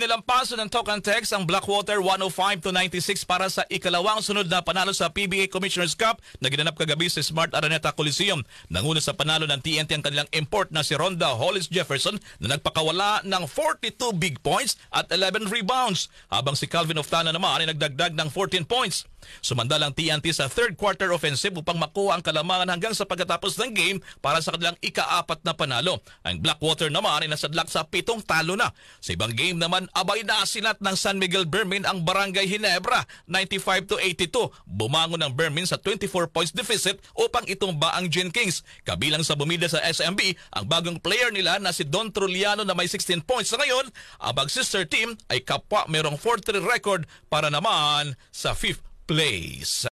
Inalampaso ng Talk Token Text ang Blackwater 105 to 96 para sa ikalawang sunod na panalo sa PBA Commissioner's Cup na ginanap kagabi sa Smart Araneta Coliseum. Nanguna sa panalo ng TNT ang kanilang import na si Ronda Hollis Jefferson na nagpakawala ng 42 big points at 11 rebounds habang si Calvin Oftana naman ay nagdagdag ng 14 points. Sumandalang TNT sa third quarter offensive upang makuha ang kalamangan hanggang sa pagkatapos ng game para sa kanilang ikaapat na panalo. Ang Blackwater naman ay nasadlak sa pitong talo na. Sa ibang game naman, abay na asinat ng San Miguel Bermin ang Barangay Hinebra, 95 to 82. Bumangon ng Bermin sa 24 points deficit upang itumba ang Gin Kings. Kabilang sa bumida sa SMB, ang bagong player nila na si Don Truliano na may 16 points. ngayon, ang sister team ay kapwa merong 4-3 record para naman sa fifth place